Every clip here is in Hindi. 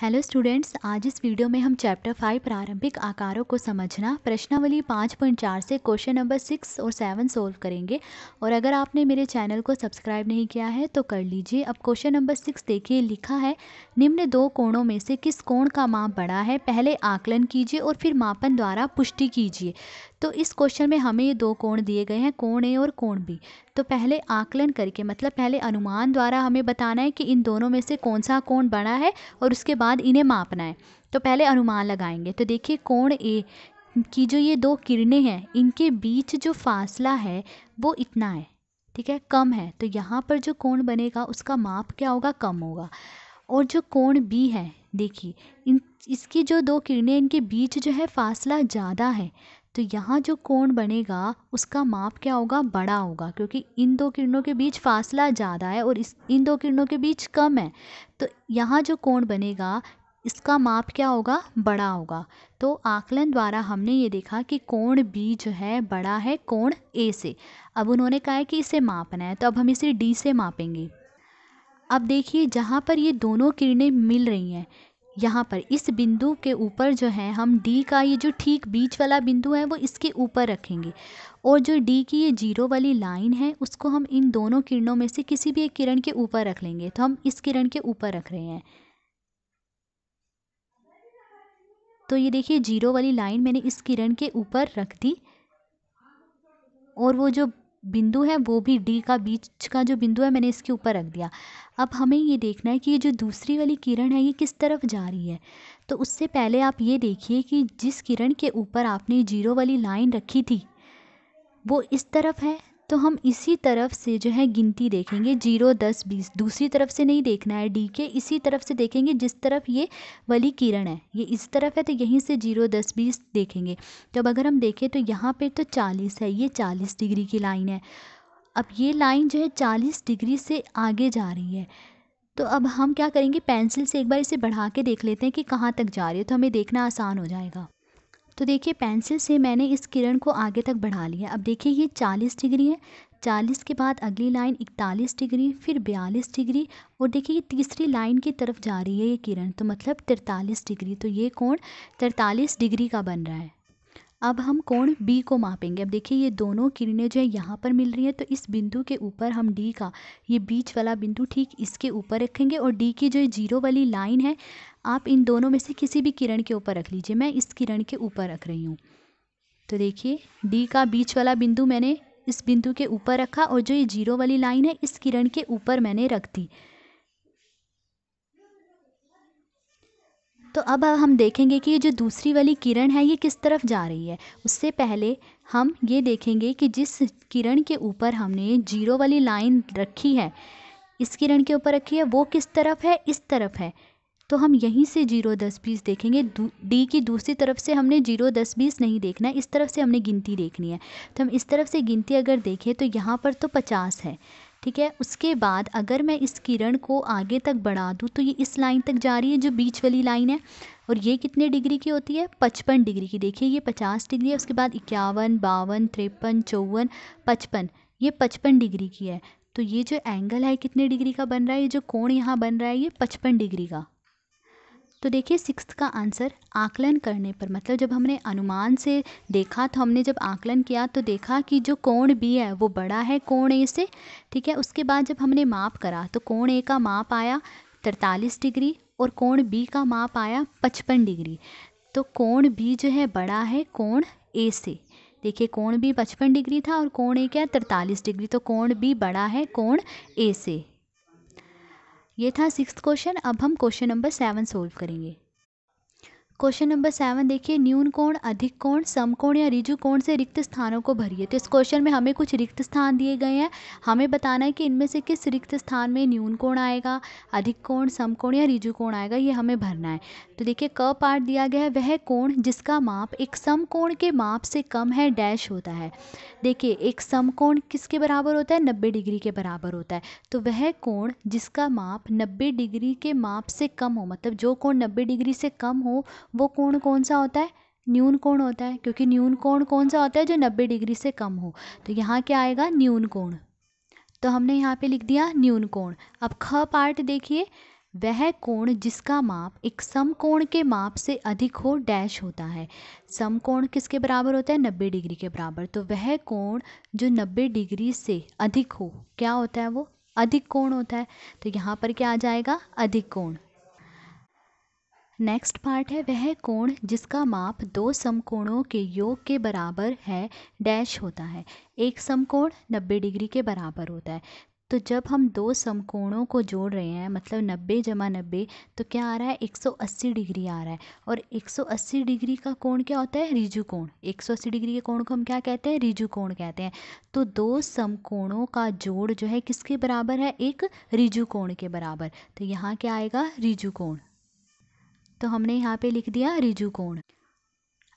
हेलो स्टूडेंट्स आज इस वीडियो में हम चैप्टर फाइव प्रारंभिक आकारों को समझना प्रश्नावली पाँच पॉइंट चार से क्वेश्चन नंबर सिक्स और सेवन सोल्व करेंगे और अगर आपने मेरे चैनल को सब्सक्राइब नहीं किया है तो कर लीजिए अब क्वेश्चन नंबर सिक्स देखिए लिखा है निम्न दो कोणों में से किस कोण का माप बड़ा है पहले आकलन कीजिए और फिर मापन द्वारा पुष्टि कीजिए तो इस क्वेश्चन में हमें ये दो कोण दिए गए हैं कोण ए और कोण बी तो पहले आकलन करके मतलब पहले अनुमान द्वारा हमें बताना है कि इन दोनों में से कौन सा कोण बड़ा है और उसके बाद इन्हें मापना है तो पहले अनुमान लगाएंगे तो देखिए कोण ए की जो ये दो किरणें हैं इनके बीच जो फासला है वो इतना है ठीक है कम है तो यहाँ पर जो कोण बनेगा उसका माप क्या होगा कम होगा और जो कोण बी है देखिए इन इसकी जो दो किरणें इनके बीच जो है फासला ज़्यादा है तो यहाँ जो कोण बनेगा उसका माप क्या होगा बड़ा होगा क्योंकि इन दो किरणों के बीच फासला ज़्यादा है और इस इन दो किरणों के बीच कम है तो यहाँ जो कोण बनेगा इसका माप क्या होगा बड़ा होगा तो आकलन द्वारा हमने ये देखा कि कोण बी जो है बड़ा है कोण ए से अब उन्होंने कहा है कि इसे मापना है तो अब हम इसे डी से मापेंगे अब देखिए जहाँ पर ये दोनों किरणें मिल रही हैं यहाँ पर इस बिंदु के ऊपर जो है हम D का ये जो ठीक बीच वाला बिंदु है वो इसके ऊपर रखेंगे और जो D की ये जीरो वाली लाइन है उसको हम इन दोनों किरणों में से किसी भी एक किरण के ऊपर रख लेंगे तो हम इस किरण के ऊपर रख रहे हैं तो ये देखिए जीरो वाली लाइन मैंने इस किरण के ऊपर रख दी और वो जो बिंदु है वो भी डी का बीच का जो बिंदु है मैंने इसके ऊपर रख दिया अब हमें ये देखना है कि ये जो दूसरी वाली किरण है ये किस तरफ जा रही है तो उससे पहले आप ये देखिए कि जिस किरण के ऊपर आपने जीरो वाली लाइन रखी थी वो इस तरफ है तो हम इसी तरफ से जो है गिनती देखेंगे जीरो दस बीस दूसरी तरफ से नहीं देखना है डी के इसी तरफ से देखेंगे जिस तरफ ये वाली किरण है ये इस तरफ है तो यहीं से जीरो दस बीस देखेंगे तो अब अगर हम देखें तो यहाँ पे तो चालीस है ये चालीस डिग्री की लाइन है अब ये लाइन जो है चालीस डिग्री से आगे जा रही है तो अब हम क्या करेंगे पेंसिल से एक बार इसे बढ़ा के देख लेते हैं कि कहाँ तक जा रही है तो हमें देखना आसान हो जाएगा तो देखिए पेंसिल से मैंने इस किरण को आगे तक बढ़ा लिया अब देखिए ये चालीस डिग्री है चालीस के बाद अगली लाइन इकतालीस डिग्री फिर बयालीस डिग्री और देखिए ये तीसरी लाइन की तरफ जा रही है ये किरण तो मतलब तिरतालीस डिग्री तो ये कोण तिरतालीस डिग्री का बन रहा है अब हम कोण बी को मापेंगे अब देखिए ये दोनों किरणें जो है यहाँ पर मिल रही हैं तो इस बिंदु के ऊपर हम डी का ये बीच वाला बिंदु ठीक इसके ऊपर रखेंगे और डी की जो जीरो वाली लाइन है आप इन दोनों में से किसी भी किरण के ऊपर रख लीजिए मैं इस किरण के ऊपर रख रही हूँ तो देखिए डी का बीच वाला बिंदु मैंने इस बिंदु के ऊपर रखा और जो ये जीरो वाली लाइन है इस किरण के ऊपर मैंने रख दी तो अब हम देखेंगे कि ये जो दूसरी वाली किरण है ये किस तरफ जा रही है उससे पहले हम ये देखेंगे कि जिस किरण के ऊपर हमने जीरो वाली लाइन रखी है इस किरण के ऊपर रखी है वो किस तरफ है इस तरफ है तो हम यहीं से जीरो दस बीस देखेंगे डी की दूसरी तरफ से हमने जीरो दस बीस नहीं देखना है इस तरफ से हमने गिनती देखनी है तो हम इस तरफ से गिनती अगर देखें तो यहाँ पर तो पचास है ठीक है उसके बाद अगर मैं इस किरण को आगे तक बढ़ा दूँ तो ये इस लाइन तक जा रही है जो बीच वाली लाइन है और ये कितने डिग्री की होती है पचपन डिग्री की देखिए ये पचास डिग्री है उसके बाद इक्यावन बावन तिरपन चौवन पचपन ये पचपन डिग्री की है तो ये जो एंगल है कितने डिग्री का बन रहा है ये जो कोण यहाँ बन रहा है ये पचपन डिग्री का तो देखिए सिक्स्थ का आंसर आकलन करने पर मतलब जब हमने अनुमान से देखा तो हमने जब आकलन किया तो देखा कि जो कोण बी है वो बड़ा है कोण ए से ठीक है उसके बाद जब हमने माप करा तो कोण ए का माप आया तरतालीस डिग्री और कोण बी का माप आया पचपन डिग्री तो कोण बी जो है बड़ा है कोण ए से देखिए कोण बी पचपन डिग्री था और कोण ए क्या तरतालीस डिग्री तो कोण बी बड़ा है कोण ए से ये था सिक्स क्वेश्चन अब हम क्वेश्चन नंबर सेवन सोल्व करेंगे क्वेश्चन नंबर सेवन देखिए न्यून कोण अधिक कोण सम कोण या रिजु कोण से रिक्त स्थानों को भरिए तो इस क्वेश्चन में हमें कुछ रिक्त स्थान दिए गए हैं हमें बताना है कि इनमें से किस रिक्त स्थान में न्यून कोण आएगा अधिक कोण सम कोण या रिजु कोण आएगा ये हमें भरना है तो देखिए क पार्ट दिया गया है वह कोण जिसका माप एक समकोण के माप से कम है डैश होता है देखिए एक समकोण किसके बराबर होता है नब्बे डिग्री के बराबर होता है तो वह कोण जिसका माप नब्बे डिग्री के माप से कम हो मतलब जो कोण नब्बे डिग्री से कम हो वो कोण कौन सा होता है न्यून कोण होता है क्योंकि न्यून कोण कौन सा होता है जो नब्बे डिग्री से कम हो तो यहाँ क्या आएगा न्यून कोण तो हमने यहाँ पे लिख दिया न्यून कोण अब ख पार्ट देखिए वह कोण जिसका माप एक समकोण के माप से अधिक हो डैश होता है समकोण किसके बराबर होता है नब्बे डिग्री के बराबर तो वह कोण जो नब्बे डिग्री से अधिक हो क्या होता है वो अधिक कोण होता है तो यहाँ पर क्या आ जाएगा अधिक कोण नेक्स्ट पार्ट है वह कोण जिसका माप दो समकोणों के योग के बराबर है डैश होता है एक समकोण 90 डिग्री के बराबर होता है तो जब हम दो समकोणों को जोड़ रहे हैं मतलब 90 जमा नब्बे तो क्या आ रहा है 180 डिग्री आ रहा है और 180 डिग्री का कोण क्या होता है रिजु कोण 180 डिग्री के कोण को हम क्या कहते हैं रिजु कोण कहते हैं तो दो समकोणों का जोड़ जो है किसके बराबर है एक रिजु कोण के बराबर तो यहाँ क्या आएगा रिजु कोण तो हमने यहाँ पे लिख दिया रिजु कोण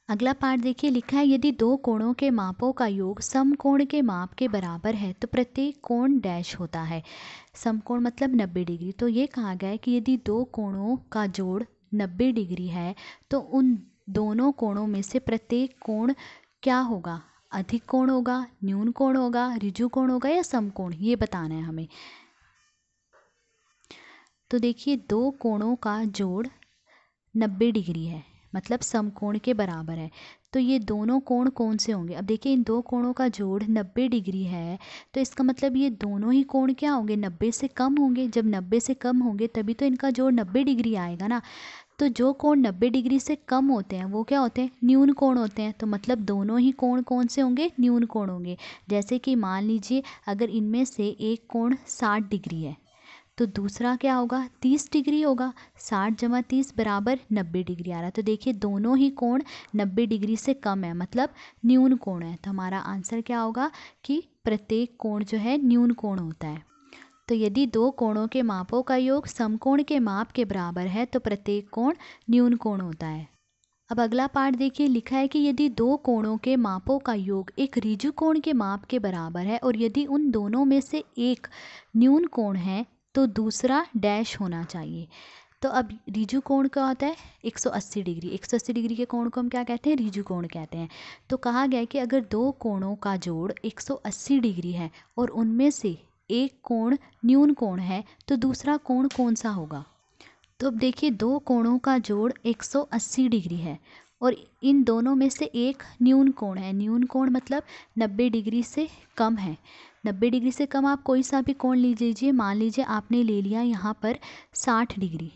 अगला पार्ट देखिए लिखा है यदि दो कोणों के मापों का योग समकोण के माप के बराबर है तो प्रत्येक कोण डैश होता है समकोण मतलब 90 डिग्री तो ये कहा गया है कि यदि दो कोणों का जोड़ 90 डिग्री है तो उन दोनों कोणों में से प्रत्येक कोण क्या होगा अधिक कोण होगा न्यून कोण होगा रिजु कोण होगा या समकोण ये बताना है हमें तो देखिए दो कोणों का जोड़ नब्बे डिग्री है मतलब समकोण के बराबर है तो ये दोनों कोण कौन से होंगे अब देखिए इन दो कोणों का जोड़ नब्बे डिग्री है तो इसका मतलब ये दोनों ही कोण क्या होंगे नब्बे से कम होंगे जब नब्बे से कम होंगे तभी तो इनका जोड़ नब्बे डिग्री आएगा ना तो जो कोण नब्बे डिग्री से कम होते हैं वो क्या होते हैं न्यून कोण होते हैं तो मतलब दोनों ही कोण कौन से होंगे न्यून कोण होंगे जैसे कि मान लीजिए अगर इनमें से एक कोण साठ डिग्री है तो दूसरा क्या होगा तीस डिग्री होगा साठ जमा तीस बराबर नब्बे डिग्री आ रहा है तो देखिए दोनों ही कोण नब्बे डिग्री से कम है मतलब न्यून कोण है तो हमारा आंसर क्या होगा कि प्रत्येक कोण जो है न्यून कोण होता है तो यदि दो कोणों के मापों का योग समकोण के माप के बराबर है तो प्रत्येक कोण न्यून कोण होता है अब अगला पार्ट देखिए लिखा है कि यदि दो कोणों के मापों का योग एक रिजु कोण के माप के बराबर है और यदि उन दोनों में से एक न्यून कोण है तो दूसरा डैश होना चाहिए तो अब रिजु कोण क्या होता है 180 डिग्री 180 डिग्री के कोण को हम क्या कहते हैं रिजु कोण कहते हैं तो कहा गया है कि अगर दो कोणों का जोड़ 180 डिग्री है और उनमें से एक कोण न्यून कोण है तो दूसरा कोण कौन सा होगा तो अब देखिए दो कोणों का जोड़ 180 डिग्री है और इन दोनों में से एक न्यून कोण है न्यून कोण मतलब नब्बे डिग्री से कम है नब्बे डिग्री से कम आप कोई सा भी कोण ले लीजिए मान लीजिए आपने ले लिया यहाँ पर साठ डिग्री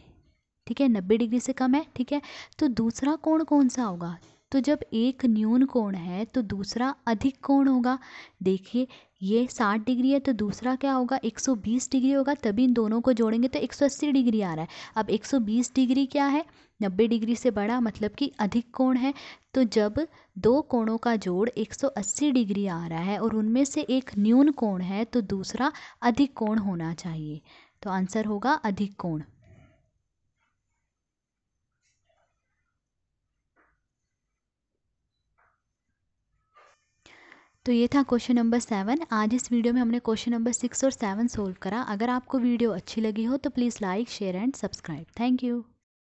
ठीक है नब्बे डिग्री से कम है ठीक है तो दूसरा कोण कौन सा होगा तो जब एक न्यून कोण है तो दूसरा अधिक कोण होगा देखिए ये साठ डिग्री है तो दूसरा क्या होगा एक सौ बीस डिग्री होगा तभी इन दोनों को जोड़ेंगे तो एक सौ अस्सी डिग्री आ रहा है अब एक सौ बीस डिग्री क्या है नब्बे डिग्री से बड़ा मतलब कि अधिक कोण है तो जब दो कोणों का जोड़ 180 डिग्री आ रहा है और उनमें से एक न्यून कोण है तो दूसरा अधिक कोण होना चाहिए तो आंसर होगा अधिक कोण तो ये था क्वेश्चन नंबर सेवन आज इस वीडियो में हमने क्वेश्चन नंबर सिक्स और सेवन सोल्व करा अगर आपको वीडियो अच्छी लगी हो तो please like share and subscribe thank you